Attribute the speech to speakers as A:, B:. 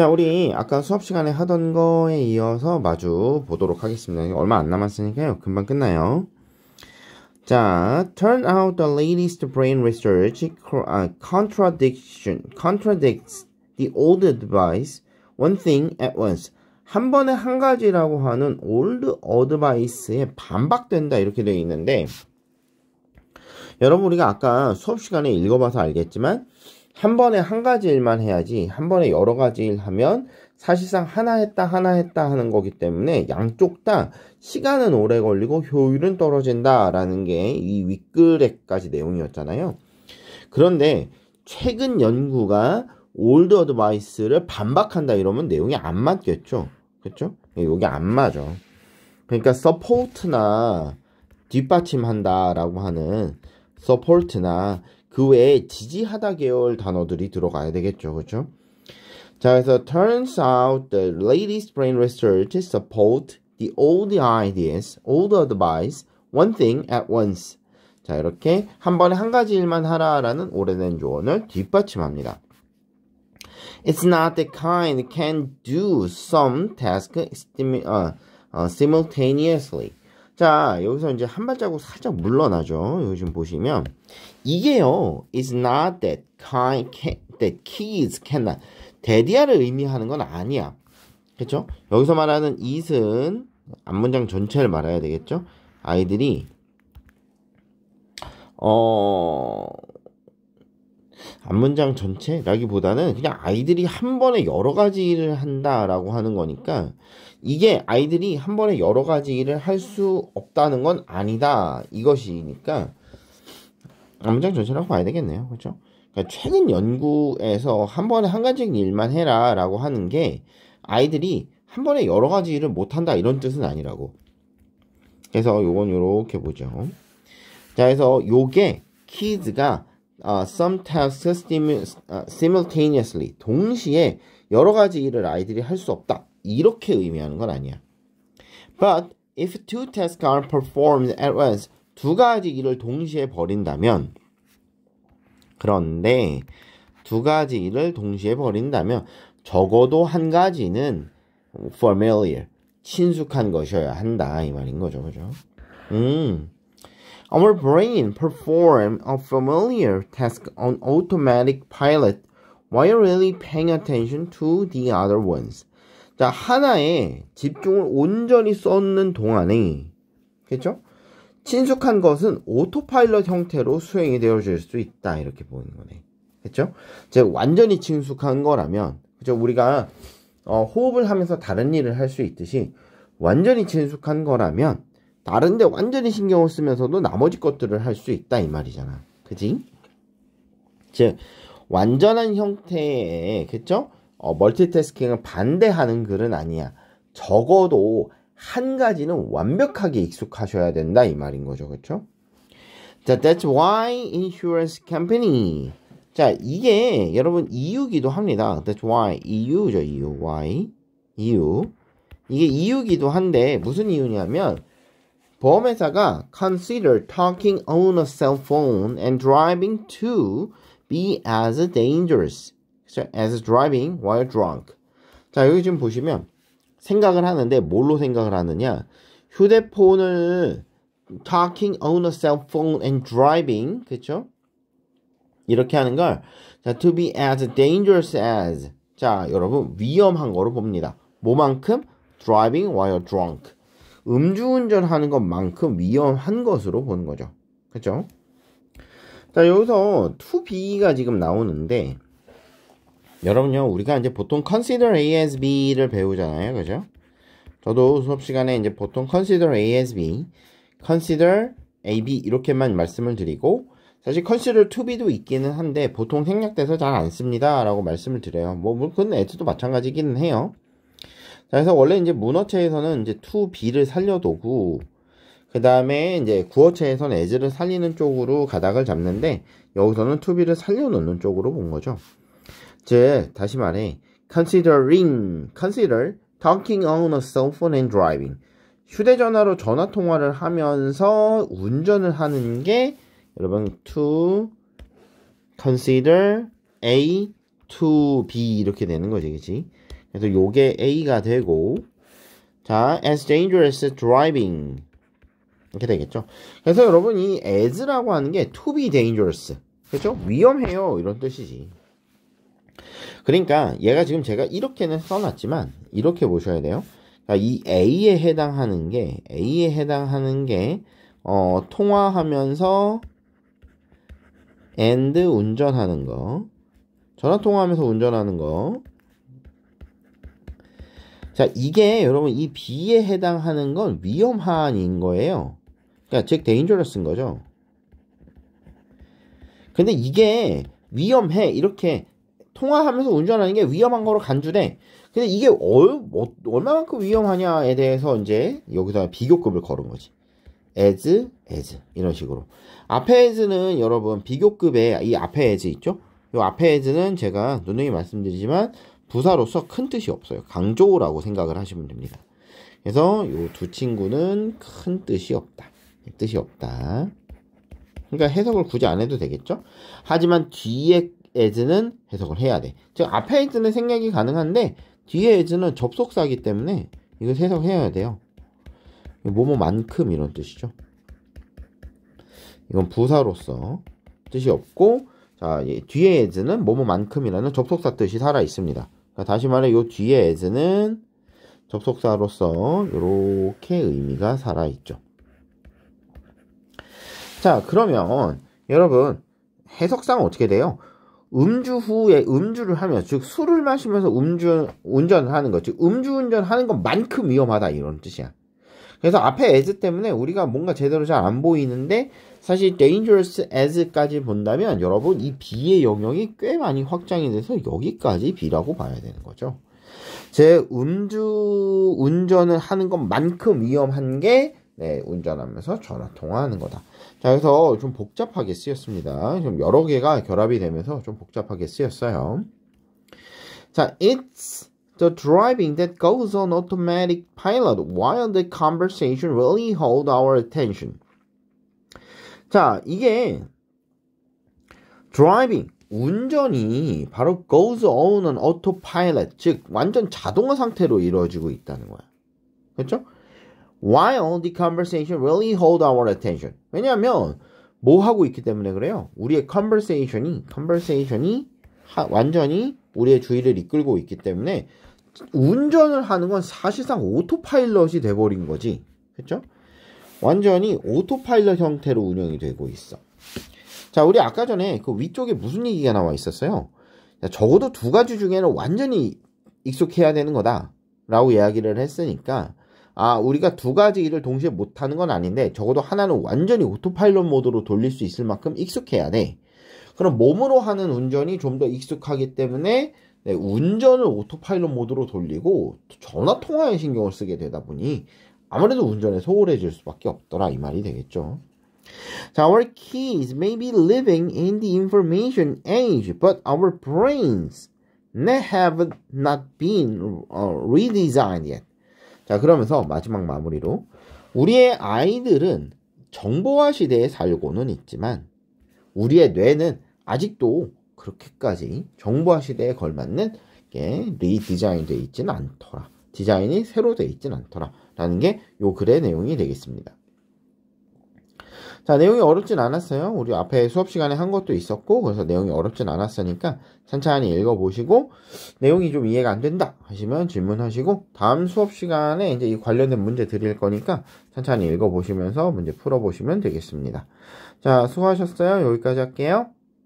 A: 자 우리 아까 수업 시간에 하던 거에 이어서 마주 보도록 하겠습니다 얼마 안 남았으니까요 금방 끝나요 자 turn out the latest brain research contradiction contradicts the old advice one thing at once 한 번에 한 가지라고 하는 old advice에 반박된다 이렇게 되어 있는데 여러분 우리가 아까 수업 시간에 읽어봐서 알겠지만 한 번에 한 가지 일만 해야지 한 번에 여러 가지 일 하면 사실상 하나 했다 하나 했다 하는 거기 때문에 양쪽 다 시간은 오래 걸리고 효율은 떨어진다라는 게이 윗글에까지 내용이었잖아요. 그런데 최근 연구가 올드 어드바이스를 반박한다 이러면 내용이 안 맞겠죠. 그렇죠? 여기 안 맞아. 그러니까 서포트나 뒷받침한다라고 하는 서포트나 그 외에 지지하다 계열 단어들이 들어가야 되겠죠. 그렇죠? 자, 그래서 turns out the latest brain research support the old ideas, old advice, one thing at once. 자, 이렇게 한 번에 한 가지 일만 하라라는 오래된 조언을 뒷받침합니다. It's not the kind can do some task uh, uh, simultaneously. 자, 여기서 이제 한 발자국 살짝 물러나죠. 여기 지금 보시면 이게요, is not that kind that keys cannot 대디아를 의미하는 건 아니야. 그렇죠? 여기서 말하는 it은 앞문장 전체를 말해야 되겠죠? 아이들이 어 앞문장 전체라기보다는 그냥 아이들이 한 번에 여러 가지 일을 한다라고 하는 거니까 이게 아이들이 한 번에 여러 가지 일을 할 수 없다는 건 아니다 이것이니까 암문장 전체라고 봐야 되겠네요. 그렇죠? 그러니까 최근 연구에서 한 번에 한 가지 일만 해라라고 하는 게 아이들이 한 번에 여러 가지 일을 못 한다 이런 뜻은 아니라고. 그래서 요건 요렇게 보죠. 자, 그래서 요게 k i 가 uh, 어, some tasks 어, simultaneously 동시에 여러 가지 일을 아이들이 할 수 없다 이렇게 의미하는 건 아니야. But if two tasks are performed at once, 두 가지 일을 동시에 벌인다면 그런데 두 가지 일을 동시에 벌인다면 적어도 한 가지는 familiar 친숙한 것이어야 한다 이 말인 거죠 그죠 음 Our brain perform a familiar task on automatic pilot while really paying attention to the other ones. 자, 하나에 집중을 온전히 쏟는 동안에, 그죠? 친숙한 것은 오토파일럿 형태로 수행이 되어질 수 있다 이렇게 보는 거네. 그렇죠? 제 완전히 친숙한 거라면 그죠? 우리가 어, 호흡을 하면서 다른 일을 할 수 있듯이 완전히 친숙한 거라면 다른데 완전히 신경을 쓰면서도 나머지 것들을 할 수 있다 이 말이잖아. 그지? 즉 완전한 형태의 그쵸? 어, 멀티태스킹을 반대하는 글은 아니야. 적어도 한 가지는 완벽하게 익숙하셔야 된다 이 말인 거죠. 그렇죠? 자, that's why insurance company. 자, 이게 여러분 이유기도 합니다. That's why 이유죠, 이유. Why 이유. 이게 이유기도 한데 무슨 이유냐면 보험회사가 consider talking on a cell phone and driving to be as dangerous as driving while drunk. 자, 여기 지금 보시면 생각을 하는데 뭘로 생각을 하느냐? 휴대폰을 talking on a cell phone and driving 그렇죠? 이렇게 하는 걸 자, to be as dangerous as 자, 여러분 위험한 거로 봅니다. 뭐만큼? driving while drunk. 음주운전 하는 것만큼 위험한 것으로 보는 거죠. 그렇죠? 자, 여기서 to be가 지금 나오는데 여러분요, 우리가 이제 보통 consider A as B를 배우잖아요. 그죠? 저도 수업 시간에 이제 보통 consider A as B, consider A, B 이렇게만 말씀을 드리고, 사실 consider to B도 있기는 한데, 보통 생략돼서 잘 안 씁니다. 라고 말씀을 드려요. 뭐, 물건애초도 뭐, 마찬가지기는 해요. 자, 그래서 원래 이제 문어체에서는 이제 to B를 살려두고, 그 다음에 이제 구어체에서는 as를 살리는 쪽으로 가닥을 잡는데, 여기서는 to B를 살려놓는 쪽으로 본 거죠. 제 다시 말해 considering, consider talking on a cell phone and driving. 휴대전화로 전화 통화를 하면서 운전을 하는 게 여러분 to consider A to B 이렇게 되는 거지, 그치 그래서 요게 A가 되고 자, as dangerous as driving 이렇게 되겠죠. 그래서 여러분 이 as라고 하는 게 to be dangerous 그렇죠? 위험해요 이런 뜻이지. 그러니까 얘가 지금 제가 이렇게는 써놨지만 이렇게 보셔야 돼요. 이 A에 해당하는 게 A에 해당하는 게 어, 통화하면서 and 운전하는 거 전화 통화하면서 운전하는 거. 자, 이게 여러분 이 B에 해당하는 건 위험한인 거예요. 그러니까 즉 dangerous인 거죠. 근데 이게 위험해 이렇게 통화하면서 운전하는 게 위험한 거로 간주돼. 근데 이게 얼, 뭐, 얼마만큼 위험하냐에 대해서 이제 여기서 비교급을 걸은 거지. as, as 이런 식으로. 앞에 as는 여러분 비교급의 이 앞에 as 있죠? 이 앞에 as는 제가 누누이 말씀드리지만 부사로서 큰 뜻이 없어요. 강조라고 생각을 하시면 됩니다. 그래서 이 두 친구는 큰 뜻이 없다. 뜻이 없다. 그러니까 해석을 굳이 안 해도 되겠죠? 하지만 뒤에 as는 해석을 해야 돼. 즉 앞에 as는 생략이 가능한데 뒤에 as는 접속사기 때문에 이거 해석해야 돼요. 뭐뭐만큼 이런 뜻이죠. 이건 부사로서 뜻이 없고 자 뒤에 as는 뭐뭐만큼이라는 접속사 뜻이 살아 있습니다. 그러니까 다시 말해 요 뒤에 as는 접속사로서 이렇게 의미가 살아 있죠. 자 그러면 여러분 해석상 어떻게 돼요? 음주 후에 음주를 하면 즉 술을 마시면서 음주 운전을 하는 거즉 음주 운전하는 것만큼 위험하다 이런 뜻이야. 그래서 앞에 as 때문에 우리가 뭔가 제대로 잘 안 보이는데 사실 dangerous as까지 본다면 여러분 이 b의 영역이 꽤 많이 확장이 돼서 여기까지 b라고 봐야 되는 거죠. 제 음주 운전을 하는 것만큼 위험한 게 네, 운전하면서 전화 통화하는 거다. 자, 그래서 좀 복잡하게 쓰였습니다. 좀 여러 개가 결합이 되면서 좀 복잡하게 쓰였어요. 자, it's the driving that goes on automatic pilot while the conversation really hold our attention. 자, 이게 driving 운전이 바로 goes on an autopilot 즉 완전 자동화 상태로 이루어지고 있다는 거야. 그렇죠? while the conversation really hold our attention. 왜냐하면 뭐 하고 있기 때문에 그래요. 우리의 conversation이 conversation이 하, 완전히 우리의 주의를 이끌고 있기 때문에 운전을 하는 건 사실상 오토파일럿이 돼버린 거지. 그렇 완전히 오토파일럿 형태로 운영이 되고 있어. 자, 우리 아까 전에 그 위쪽에 무슨 얘기가 나와 있었어요? 야, 적어도 두 가지 중에는 완전히 익숙해야 되는 거다. 라고 이야기를 했으니까 아, 우리가 두 가지 일을 동시에 못하는 건 아닌데, 적어도 하나는 완전히 오토파일럿 모드로 돌릴 수 있을 만큼 익숙해야 돼. 그럼 몸으로 하는 운전이 좀 더 익숙하기 때문에, 네, 운전을 오토파일럿 모드로 돌리고, 전화 통화에 신경을 쓰게 되다 보니, 아무래도 운전에 소홀해질 수밖에 없더라, 이 말이 되겠죠. 자, our kids may be living in the information age, but our brains have not been uh, redesigned yet. 자, 그러면서 마지막 마무리로 우리의 아이들은 정보화 시대에 살고는 있지만 우리의 뇌는 아직도 그렇게까지 정보화 시대에 걸맞는 게 리디자인되어 있지는 않더라. 디자인이 새로 되어 있지는 않더라. 라는 게 요 글의 내용이 되겠습니다. 자, 내용이 어렵진 않았어요. 우리 앞에 수업 시간에 한 것도 있었고, 그래서 내용이 어렵진 않았으니까 천천히 읽어보시고, 내용이 좀 이해가 안 된다 하시면 질문하시고, 다음 수업 시간에 이제 이 관련된 문제 드릴 거니까 천천히 읽어보시면서 문제 풀어보시면 되겠습니다. 자, 수고하셨어요. 여기까지 할게요.